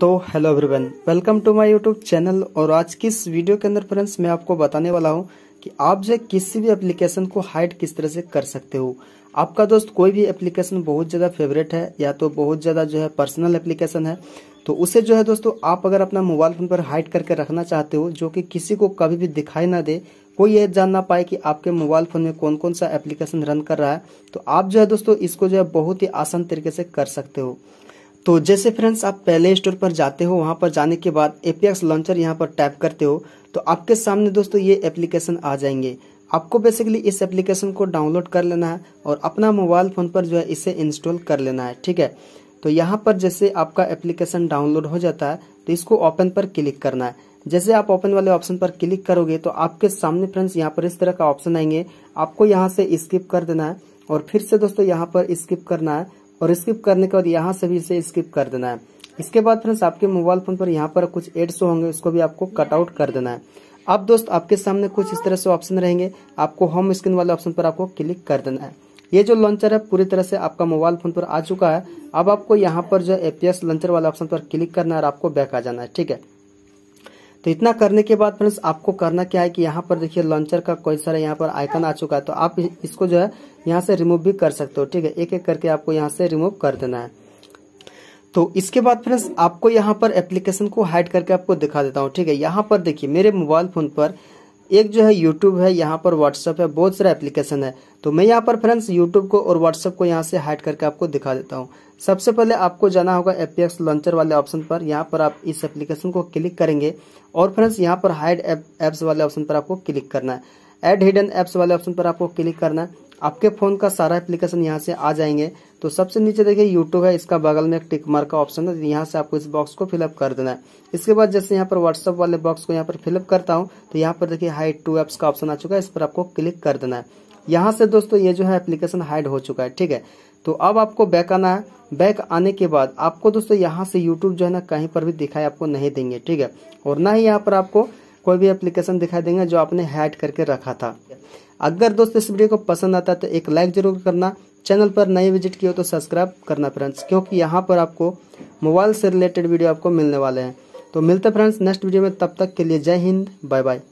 तो hello everyone welcome to my YouTube channel और आज की इस वीडियो के अंदर फ्रेंड्स मैं आपको बताने वाला हूँ कि आप जो किसी भी एप्लीकेशन को हाइड किस तरह से कर सकते हो आपका दोस्त कोई भी एप्लीकेशन बहुत ज़्यादा फेवरेट है या तो बहुत ज़्यादा जो है पर्सनल एप्लीकेशन है तो उसे जो है दोस्तों आप अगर अपना मोबाइल फोन पर हाइड करके रखना चाहते हो जो कि किसी को कभी भी दिखाई ना दे कोई यह जान ना पाए कि आपके मोबाइल फोन में कौन कौन सा एप्लीकेशन रन कर रहा है तो आप जो है दोस्तों इसको जो है बहुत ही आसान तरीके से कर सकते हो तो जैसे फ्रेंड्स आप पहले स्टोर पर जाते हो वहाँ पर जाने के बाद एपीएक्स लॉन्चर यहाँ पर टाइप करते हो तो आपके सामने दोस्तों ये एप्लीकेशन आ जाएंगे आपको बेसिकली इस एप्लीकेशन को डाउनलोड कर लेना है और अपना मोबाइल फ़ोन पर जो है इसे इंस्टॉल कर लेना है ठीक है तो यहाँ पर जैसे आपका एप्लीकेशन डाउनलोड हो जाता है तो इसको ओपन पर क्लिक करना है जैसे आप ओपन वाले ऑप्शन पर क्लिक करोगे तो आपके सामने फ्रेंड्स यहाँ पर इस तरह का ऑप्शन आएंगे आपको यहाँ से स्किप कर देना है और फिर से दोस्तों यहाँ पर स्किप करना है और स्किप करने के बाद यहाँ से भी इसे स्किप कर देना है इसके बाद फ्रेंड्स आपके मोबाइल फोन पर यहाँ पर कुछ एड्स होंगे उसको भी आपको कटआउट कर देना है अब दोस्त आपके सामने कुछ इस तरह से ऑप्शन रहेंगे आपको होम स्क्रीन वाले ऑप्शन पर आपको क्लिक कर देना है ये जो लॉन्चर है पूरी तरह से आपका मोबाइल फोन पर आ चुका है अब आपको यहाँ पर जो एपीएस लॉन्चर वाले ऑप्शन पर क्लिक करना है और आपको बैक आ जाना है ठीक है तो इतना करने के बाद फ्रेंड्स आपको करना क्या है कि यहाँ पर देखिए लॉन्चर का कोई सारा यहाँ पर आइकन आ चुका है तो आप इसको जो है यहाँ से रिमूव भी कर सकते हो ठीक है एक एक करके आपको यहाँ से रिमूव कर देना है तो इसके बाद फ्रेंड्स आपको यहाँ पर एप्लीकेशन को हाइड करके आपको दिखा देता हूँ ठीक है यहाँ पर देखिए मेरे मोबाइल फोन पर एक जो है यूट्यूब है यहाँ पर व्हाट्सअप है बहुत सारा एप्लीकेशन है तो मैं यहाँ पर फ्रेंड्स यूट्यूब को और व्हाट्सअप को यहाँ से हाइड करके आपको दिखा देता हूँ सबसे पहले आपको जाना होगा एपीएक्स लॉन्चर वाले ऑप्शन पर यहाँ पर आप इस एप्लीकेशन को क्लिक करेंगे और फ्रेंड्स यहाँ पर हाइड एप्स वाले ऑप्शन पर आपको क्लिक करना है एड हिडन एप्स वाले ऑप्शन पर आपको क्लिक करना है आपके फोन का सारा एप्लीकेशन यहाँ से आ जाएंगे तो सबसे नीचे देखिए यूट्यूब है इसका बगल में एक टिक मार्क का ऑप्शन है यहाँ से आपको इस बॉक्स को फिलअप कर देना है इसके बाद जैसे यहाँ पर व्हाट्सअप वाले बॉक्स को यहाँ पर फिलअप करता हूँ तो यहाँ पर देखिए हाइड टू एप्स का ऑप्शन आ चुका है इस पर आपको क्लिक कर देना है यहाँ से दोस्तों ये जो है एप्लीकेशन हाइड हो चुका है ठीक है तो अब आपको बैक आना है बैक आने के बाद आपको दोस्तों यहाँ से यूट्यूब जो है ना कहीं पर भी दिखाई आपको नहीं देंगे ठीक है और ना ही यहाँ पर आपको कोई भी एप्लीकेशन दिखाई देंगे जो आपने हैड करके रखा था अगर दोस्तों इस वीडियो को पसंद आता है तो एक लाइक जरूर करना चैनल पर नए विजिट किए हो तो सब्सक्राइब करना फ्रेंड्स क्योंकि यहाँ पर आपको मोबाइल से रिलेटेड वीडियो आपको मिलने वाले हैं तो मिलते फ्रेंड्स नेक्स्ट वीडियो में तब तक के लिए जय हिंद बाय बाय